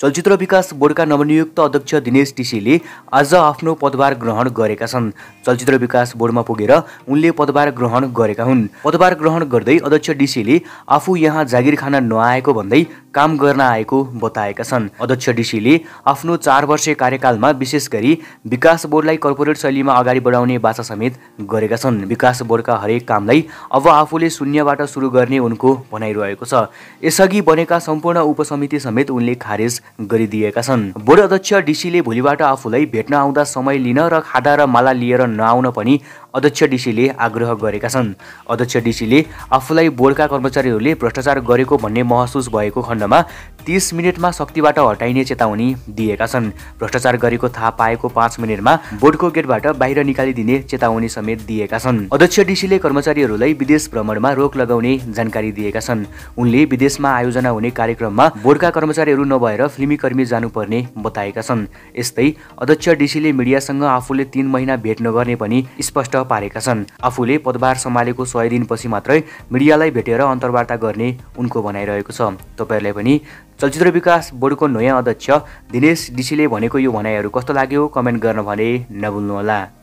चलचित्र विकास बोर्डका नवनियुक्त अध्यक्ष दिनेश टिसीले आज आफ्नो पदभार ग्रहण गरेका छन् चलचित्र विकास बोर्डमा पुगेर उनले पदभार ग्रहण गरेका हुन् पदभार ग्रहण गर्दै अध्यक्ष डिसीले आफू यहाँ जागिर खान नआएको भन्दै काम गर्न आएको बताएका छन् अध्यक्ष डिसीले आफ्नो चार वर्षीय कार्यकालमा विशेष गरी विकास बोर्डलाई कर्पोरेट शैलीमा अगाडि बढाउने बाचा समेत गरेका छन् विकास बोर्डका हरेक कामलाई अब आफूले शून्यबाट सुरु गर्ने उनको भनाइरहेको छ यसअघि बनेका सम्पूर्ण उपसमिति समेत उनले खारेज गरिदिएका छन् बोर्ड अध्यक्ष डिसीले भोलिबाट आफूलाई भेट्न आउँदा समय लिन र खादा र माला लिएर नआउन पनि अध्यक्ष डिसीले आग्रह गरेका छन् अध्यक्ष डिसीले आफूलाई बोर्डका कर्मचारीहरूले भ्रष्टाचार गरेको भन्ने महसुस भएको खण्डमा तिस मिनटमा शक्तिबाट हटाइने चेतावनी दिएका छन् भ्रष्टाचार गरेको थाहा पाएको पाँच मिनटमा बोर्डको गेटबाट बाहिर निकालिदिने चेतावनी समेत दिएका छन् अध्यक्ष डिसीले कर्मचारीहरूलाई विदेश भ्रमणमा रोक लगाउने जानकारी दिएका छन् उनले विदेशमा आयोजना हुने कार्यक्रममा बोर्डका कर्मचारीहरू नभएर फिल्मी कर्मी जानुपर्ने बताएका छन् यस्तै अध्यक्ष डिसीले मिडियासँग आफूले तीन महिना भेट नगर्ने पनि स्पष्ट पारेका छन् आफूले पदभार सम्हालेको सय दिनपछि मात्रै मिडियालाई भेटेर अन्तर्वार्ता गर्ने उनको भनाइरहेको छ तपाईँहरूलाई पनि चलचित्र विकास बोर्डको नयाँ अध्यक्ष दिनेश डिसीले भनेको यो भनाइहरू कस्तो लाग्यो कमेन्ट गर्न भने नभुल्नुहोला